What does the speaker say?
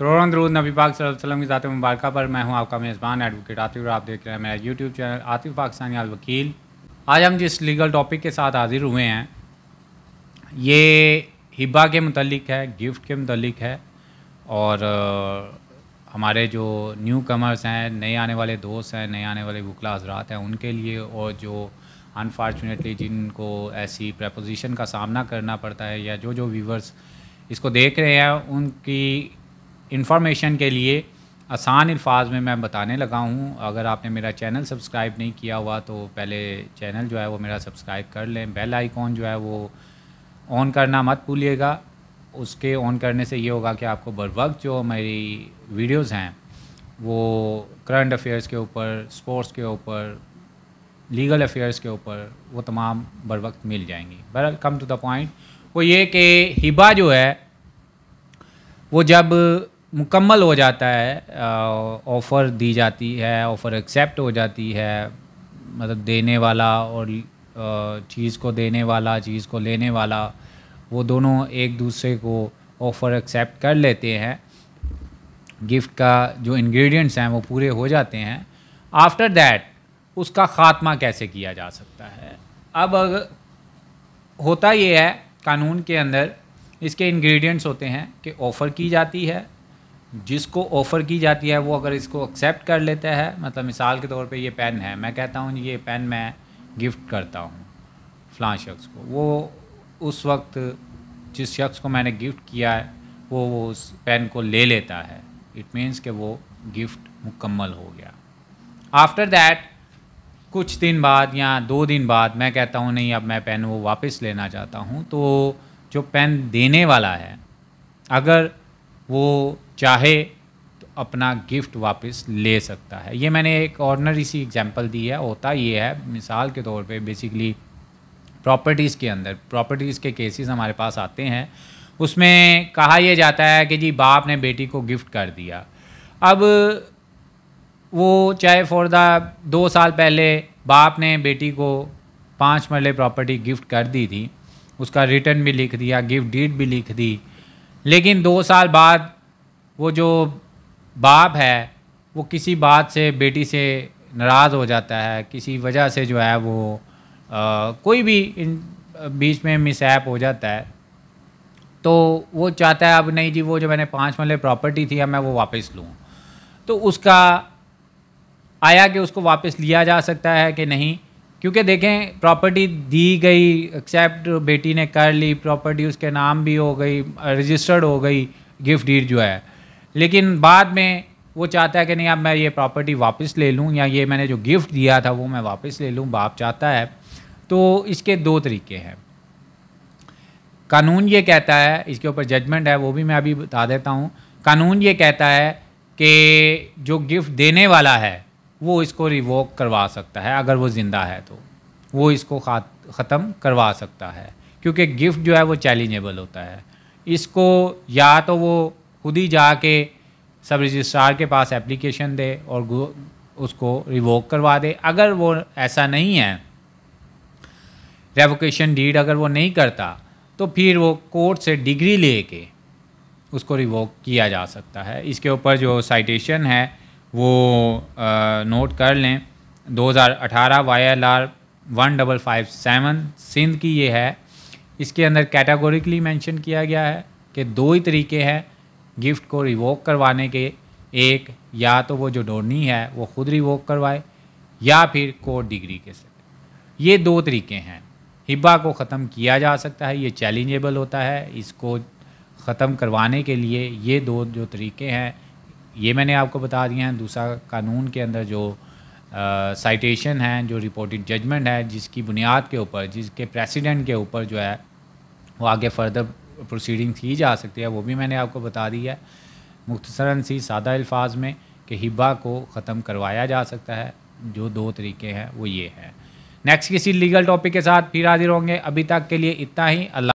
करोड़ों दरूद नबी पाक वसल्लम की ज़ात मुबारक पर मैं हूं आपका मेज़बान एडवोकेट आतिफ और आप देख रहे हैं मेरा यूट्यूब चैनल आतिफ पाकिस्तानी अल वकील आज हम जिस लीगल टॉपिक के साथ हाजिर हुए हैं ये हिब्बा के मतलब है गिफ्ट के मतलब है और हमारे जो न्यू कमर्स हैं नए आने वाले दोस्त हैं नए आने वाले वकला हजरात हैं उनके लिए और जो अनफॉर्चुनेटली जिनको ऐसी प्रपोजिशन का सामना करना पड़ता है या जो जो व्यूवर्स इसको देख रहे हैं उनकी इन्फॉर्मेशन के लिए आसान अल्फाज में मैं बताने लगा हूँ अगर आपने मेरा चैनल सब्सक्राइब नहीं किया हुआ तो पहले चैनल जो है वो मेरा सब्सक्राइब कर लें बेल आइकॉन जो है वो ऑन करना मत भूलिएगा उसके ऑन करने से ये होगा कि आपको बर वक्त जो मेरी वीडियोस हैं वो करंट अफेयर्स के ऊपर स्पोर्ट्स के ऊपर लीगल अफेयर्स के ऊपर वो तमाम बर वक्त मिल जाएंगी बर कम टू द पॉइंट वो ये कि हिबा जो है वो जब मुकम्मल हो जाता है ऑफ़र दी जाती है ऑफ़र एक्सेप्ट हो जाती है मतलब देने वाला और चीज़ को देने वाला चीज़ को लेने वाला वो दोनों एक दूसरे को ऑफ़र एक्सेप्ट कर लेते हैं गिफ्ट का जो इंग्रेडिएंट्स हैं वो पूरे हो जाते हैं आफ्टर दैट उसका ख़ात्मा कैसे किया जा सकता है अब अगर होता ये है कानून के अंदर इसके इंग्रेडिएंट्स होते हैं कि ऑफ़र की जाती है जिसको ऑफ़र की जाती है वो अगर इसको एक्सेप्ट कर लेता है मतलब मिसाल के तौर पे ये पेन है मैं कहता हूँ ये पेन मैं गिफ्ट करता हूँ फ़लाँ शख्स को वो उस वक्त जिस शख्स को मैंने गिफ्ट किया है वो वो उस पेन को ले लेता है इट मीन्स कि वो गिफ्ट मुकम्मल हो गया आफ्टर दैट कुछ दिन बाद या दो दिन बाद मैं कहता हूँ नहीं अब मैं पेन वो वापस लेना चाहता हूँ तो जो पेन देने वाला है अगर वो चाहे तो अपना गिफ्ट वापस ले सकता है ये मैंने एक ऑर्डनरी सी एग्जांपल दी है होता ये है मिसाल के तौर पे बेसिकली प्रॉपर्टीज़ के अंदर प्रॉपर्टीज़ के केसेस हमारे पास आते हैं उसमें कहा यह जाता है कि जी बाप ने बेटी को गिफ्ट कर दिया अब वो चाहे फॉर द दो साल पहले बाप ने बेटी को पाँच मरले प्रॉपर्टी गिफ्ट कर दी थी उसका रिटर्न भी लिख दिया गिफ्ट डीड भी लिख दी लेकिन दो साल बाद वो जो बाप है वो किसी बात से बेटी से नाराज़ हो जाता है किसी वजह से जो है वो आ, कोई भी इन बीच में मिसऐप हो जाता है तो वो चाहता है अब नहीं जी वो जो मैंने पाँच मल्ले प्रॉपर्टी थी अब मैं वो वापस लूँ तो उसका आया कि उसको वापस लिया जा सकता है कि नहीं क्योंकि देखें प्रॉपर्टी दी गई एक्सेप्ट बेटी ने कर ली प्रॉपर्टी उसके नाम भी हो गई रजिस्टर्ड हो गई गिफ्ट डीड जो है लेकिन बाद में वो चाहता है कि नहीं अब मैं ये प्रॉपर्टी वापस ले लूँ या ये मैंने जो गिफ्ट दिया था वो मैं वापस ले लूँ बाप चाहता है तो इसके दो तरीके हैं कानून ये कहता है इसके ऊपर जजमेंट है वो भी मैं अभी बता देता हूँ कानून ये कहता है कि जो गिफ्ट देने वाला है वो इसको रिवोक करवा सकता है अगर वो ज़िंदा है तो वो इसको ख़त्म करवा सकता है क्योंकि गिफ्ट जो है वो चैलेंजेबल होता है इसको या तो वो खुद ही जाके सब रजिस्ट्रार के पास एप्लीकेशन दे और उसको रिवोक करवा दे अगर वो ऐसा नहीं है रेवोकेशन डीड अगर वो नहीं करता तो फिर वो कोर्ट से डिग्री लेके उसको रिवोक किया जा सकता है इसके ऊपर जो साइटेशन है वो आ, नोट कर लें 2018 Y L R one double five seven Sindh की ये है इसके अंदर कैटागोरिकली मेंशन किया गया है कि दो ही तरीके हैं गिफ्ट को रिवोक करवाने के एक या तो वो जो डोनी है वो खुद रिवोक करवाए या फिर कोर्ट डिग्री के साथ ये दो तरीके हैं हिब्बा को ख़त्म किया जा सकता है ये चैलेंजेबल होता है इसको ख़त्म करवाने के लिए ये दो जो तरीके हैं ये मैंने आपको बता दिए हैं दूसरा कानून के अंदर जो साइटेशन हैं जो रिपोर्टेड जजमेंट है जिसकी बुनियाद के ऊपर जिसके प्रेसिडेंट के ऊपर जो है वो आगे फर्दर प्रोसीडिंग की जा सकती है वो भी मैंने आपको बता दी है मुख्तसरा सी सादा अल्फाज में कि हिब्बा को ख़त्म करवाया जा सकता है जो दो तरीके हैं वो ये हैं नेक्स्ट किसी लीगल टॉपिक के साथ फिर हाजिर होंगे अभी तक के लिए इतना ही अल्लाह